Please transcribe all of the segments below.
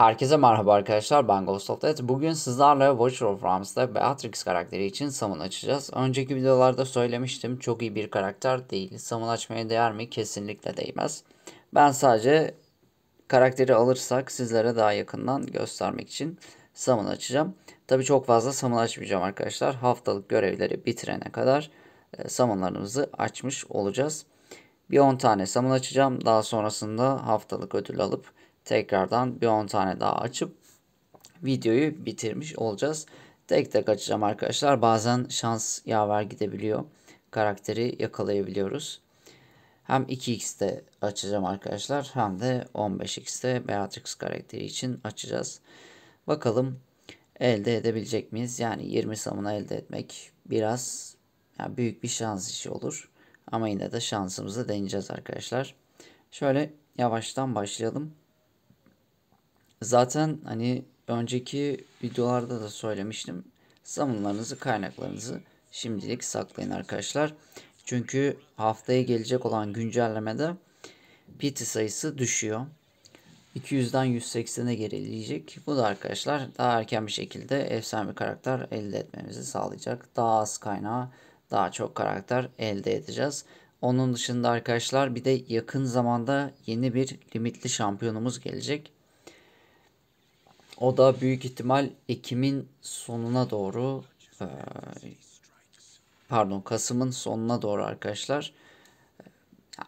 Herkese merhaba arkadaşlar ben Ghostoltet. Bugün sizlerle Watcher of Rams'da Beatrix karakteri için summon açacağız. Önceki videolarda söylemiştim çok iyi bir karakter değil. Summon açmaya değer mi? Kesinlikle değmez. Ben sadece karakteri alırsak sizlere daha yakından göstermek için summon açacağım. Tabi çok fazla summon açmayacağım arkadaşlar. Haftalık görevleri bitirene kadar e, summonlarımızı açmış olacağız. Bir 10 tane summon açacağım. Daha sonrasında haftalık ödül alıp tekrardan bir 10 tane daha açıp videoyu bitirmiş olacağız. Tek tek açacağım arkadaşlar. Bazen şans yaver gidebiliyor. Karakteri yakalayabiliyoruz. Hem 2x'te açacağım arkadaşlar hem de 15x'te Beatrix karakteri için açacağız. Bakalım elde edebilecek miyiz? Yani 20 samına elde etmek biraz yani büyük bir şans işi olur. Ama yine de şansımızı deneyeceğiz arkadaşlar. Şöyle yavaştan başlayalım. Zaten hani önceki videolarda da söylemiştim. Zamanlarınızı, kaynaklarınızı şimdilik saklayın arkadaşlar. Çünkü haftaya gelecek olan güncellemede PT sayısı düşüyor. 200'den 180'e gerileyecek. Bu da arkadaşlar daha erken bir şekilde efsane bir karakter elde etmemizi sağlayacak. Daha az kaynağı daha çok karakter elde edeceğiz. Onun dışında arkadaşlar bir de yakın zamanda yeni bir limitli şampiyonumuz gelecek. O da büyük ihtimal Ekim'in sonuna doğru e, pardon Kasım'ın sonuna doğru arkadaşlar e,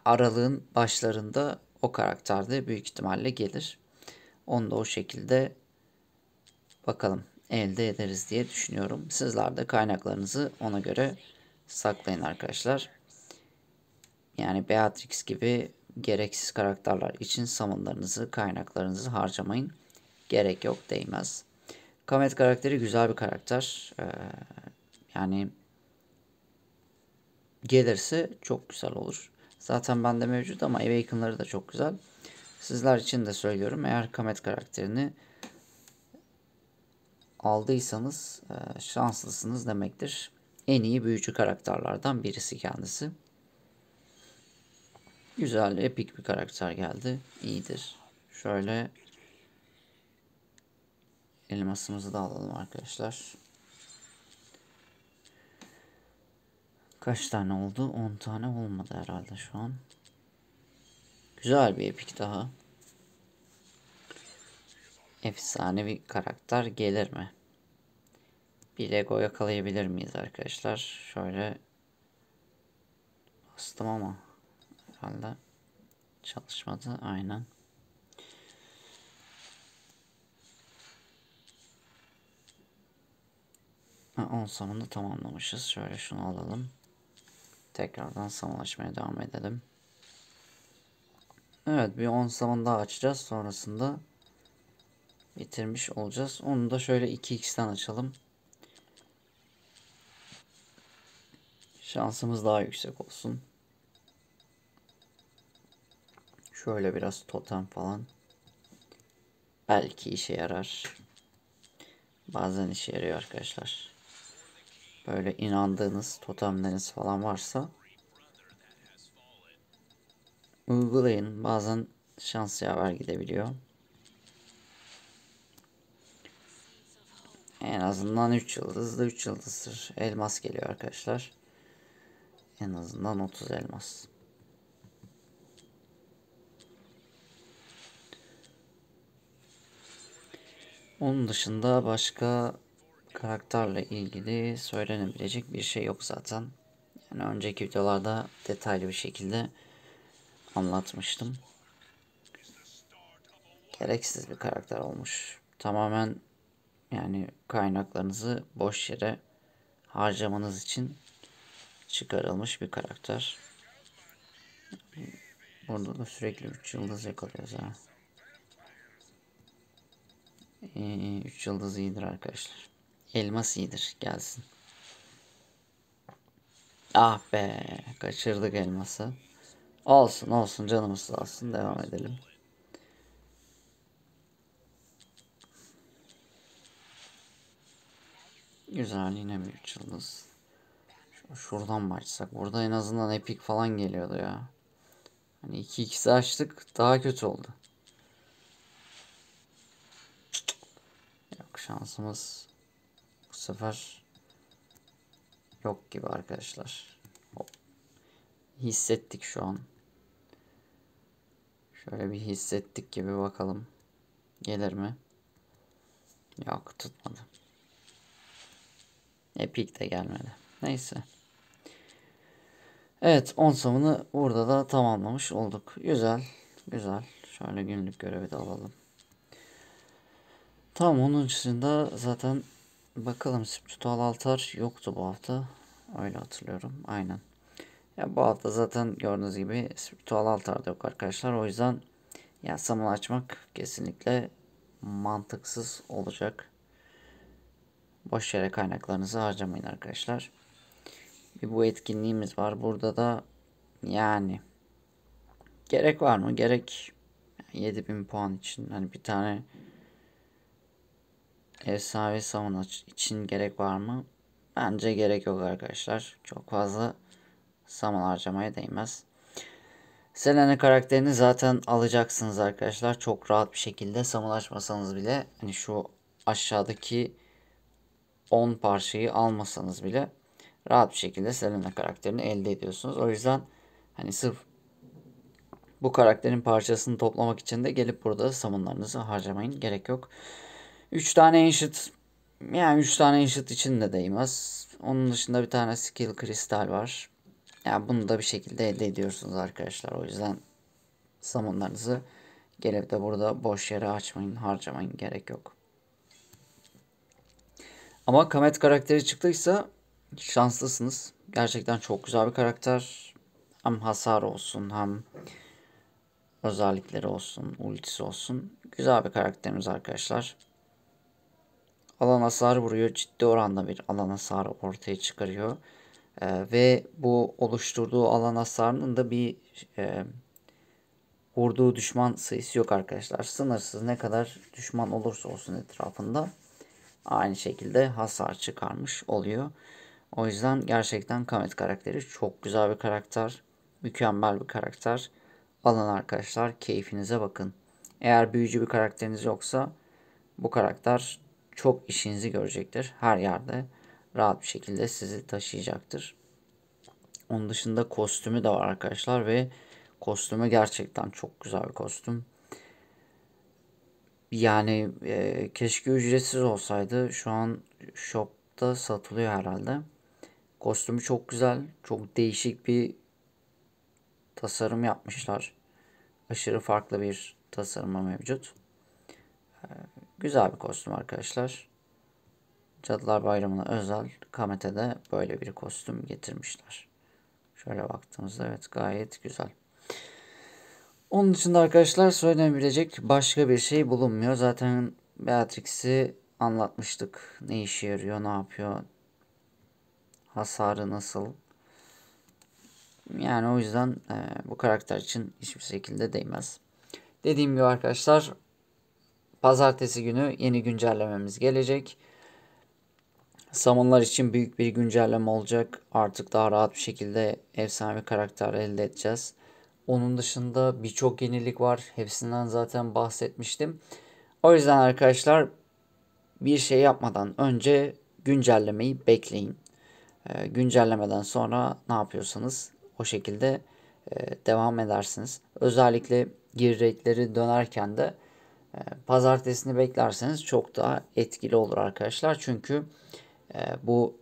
aralığın başlarında o karakter de büyük ihtimalle gelir. Onu da o şekilde bakalım elde ederiz diye düşünüyorum. Sizler de kaynaklarınızı ona göre saklayın arkadaşlar. Yani Beatrix gibi gereksiz karakterler için samanlarınızı, kaynaklarınızı harcamayın. Gerek yok değmez. Kamet karakteri güzel bir karakter. Ee, yani gelirse çok güzel olur. Zaten bende mevcut ama Awaken'ları da çok güzel. Sizler için de söylüyorum. Eğer Kamet karakterini aldıysanız e, şanslısınız demektir. En iyi büyücü karakterlerden birisi kendisi. Güzel, epik bir karakter geldi. İyidir. Şöyle Elmasımızı da alalım arkadaşlar. Kaç tane oldu? 10 tane olmadı herhalde şu an. Güzel bir epik daha. Efsanevi karakter gelir mi? Bir ego yakalayabilir miyiz arkadaşlar? Şöyle bastım ama herhalde çalışmadı. Aynen. 10 samını tamamlamışız. Şöyle şunu alalım. Tekrardan samlaşmaya devam edelim. Evet bir 10 saman daha açacağız. Sonrasında bitirmiş olacağız. Onu da şöyle 2x'ten açalım. Şansımız daha yüksek olsun. Şöyle biraz totem falan. Belki işe yarar. Bazen işe yarıyor arkadaşlar böyle inandığınız totemleriniz falan varsa uygulayın. Bazen şans yaver gidebiliyor. En azından 3 yıldız da 3 yıldızdır. Elmas geliyor arkadaşlar. En azından 30 elmas. Onun dışında başka karakterle ilgili söylenebilecek bir şey yok zaten. Yani önceki videolarda detaylı bir şekilde anlatmıştım. Gereksiz bir karakter olmuş. Tamamen yani kaynaklarınızı boş yere harcamanız için çıkarılmış bir karakter. Burada da sürekli 3 yıldız yakalıyoruz ha. 3 ee, yıldız iyidir arkadaşlar. Elmas iyidir. Gelsin. Ah be. Kaçırdık elması. Olsun olsun. Canımız sağ olsun. Devam edelim. Güzel yine bir yıldız. Şuradan başlasak. Burada en azından epik falan geliyordu ya. Hani 2 ikisi açtık daha kötü oldu. Yok şansımız sefer yok gibi arkadaşlar. Hissettik şu an. Şöyle bir hissettik gibi bakalım. Gelir mi? Yok tutmadı. Epic de gelmedi. Neyse. Evet 10 savını burada da tamamlamış olduk. Güzel. Güzel. Şöyle günlük görevi de alalım. Tamam onun dışında zaten Bakalım Spiritual Altar yoktu bu hafta. Öyle hatırlıyorum. Aynen. Ya bu hafta zaten gördüğünüz gibi Spiritual Altar da yok arkadaşlar. O yüzden ya Summon açmak kesinlikle mantıksız olacak. Boş yere kaynaklarınızı harcamayın arkadaşlar. Bir bu etkinliğimiz var. Burada da yani gerek var mı? Gerek 7000 puan için hani bir tane Ev Efsanevi savunma için gerek var mı? Bence gerek yok arkadaşlar. Çok fazla saman harcamaya değmez. Selena karakterini zaten alacaksınız arkadaşlar. Çok rahat bir şekilde samanlaşmasanız bile hani şu aşağıdaki 10 parçayı almasanız bile rahat bir şekilde Selena karakterini elde ediyorsunuz. O yüzden hani sırf bu karakterin parçasını toplamak için de gelip burada samanlarınızı harcamayın. Gerek yok. 3 tane Ancient yani 3 tane Ancient için de değmez. Onun dışında bir tane Skill Kristal var. Yani bunu da bir şekilde elde ediyorsunuz arkadaşlar. O yüzden samanlarınızı gelip de burada boş yere açmayın, harcamayın. Gerek yok. Ama Kamet karakteri çıktıysa şanslısınız. Gerçekten çok güzel bir karakter. Hem hasar olsun hem özellikleri olsun, ultisi olsun. Güzel bir karakterimiz arkadaşlar alan hasarı vuruyor. Ciddi oranda bir alan hasarı ortaya çıkarıyor. E, ve bu oluşturduğu alan hasarının da bir e, vurduğu düşman sayısı yok arkadaşlar. Sınırsız ne kadar düşman olursa olsun etrafında aynı şekilde hasar çıkarmış oluyor. O yüzden gerçekten Kamet karakteri çok güzel bir karakter. Mükemmel bir karakter. Alın arkadaşlar keyfinize bakın. Eğer büyücü bir karakteriniz yoksa bu karakter çok işinizi görecektir. Her yerde rahat bir şekilde sizi taşıyacaktır. Onun dışında kostümü de var arkadaşlar ve kostümü gerçekten çok güzel bir kostüm. Yani e, keşke ücretsiz olsaydı. Şu an shop'ta satılıyor herhalde. Kostümü çok güzel, çok değişik bir tasarım yapmışlar. Aşırı farklı bir tasarıma mevcut. E, Güzel bir kostüm arkadaşlar. Cadılar Bayramı'na özel Kamete'de de böyle bir kostüm getirmişler. Şöyle baktığımızda evet gayet güzel. Onun dışında arkadaşlar söylenebilecek başka bir şey bulunmuyor. Zaten Beatrix'i anlatmıştık. Ne işe yarıyor, ne yapıyor, hasarı nasıl. Yani o yüzden e, bu karakter için hiçbir şekilde değmez. Dediğim gibi arkadaşlar Pazartesi günü yeni güncellememiz gelecek. Summon'lar için büyük bir güncelleme olacak. Artık daha rahat bir şekilde efsanevi karakter elde edeceğiz. Onun dışında birçok yenilik var. Hepsinden zaten bahsetmiştim. O yüzden arkadaşlar bir şey yapmadan önce güncellemeyi bekleyin. E, güncellemeden sonra ne yapıyorsanız o şekilde e, devam edersiniz. Özellikle gir rate'leri dönerken de ee, pazartesini beklerseniz çok daha etkili olur arkadaşlar. Çünkü e, bu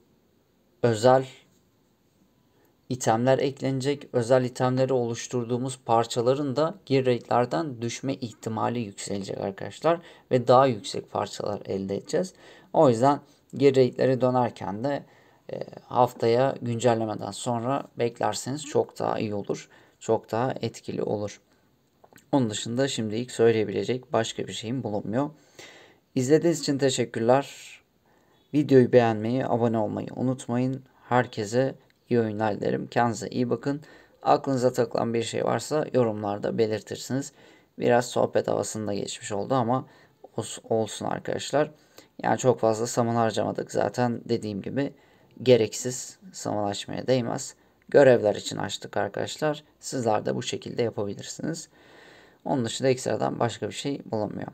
özel itemler eklenecek. Özel itemleri oluşturduğumuz parçaların da gir rate'lerden düşme ihtimali yükselecek arkadaşlar. Ve daha yüksek parçalar elde edeceğiz. O yüzden gir rate'lere dönerken de e, haftaya güncellemeden sonra beklerseniz çok daha iyi olur. Çok daha etkili olur. Onun dışında şimdi ilk söyleyebilecek başka bir şeyim bulunmuyor. İzlediğiniz için teşekkürler. Videoyu beğenmeyi, abone olmayı unutmayın. Herkese iyi oyunlar dilerim. Kendinize iyi bakın. Aklınıza takılan bir şey varsa yorumlarda belirtirsiniz. Biraz sohbet havasında geçmiş oldu ama olsun arkadaşlar. Yani çok fazla saman harcamadık zaten dediğim gibi gereksiz saman açmaya değmez. Görevler için açtık arkadaşlar. Sizler de bu şekilde yapabilirsiniz. Onun dışında ekstradan başka bir şey bulamıyor.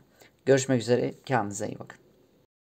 Görüşmek üzere. Kendinize iyi bakın.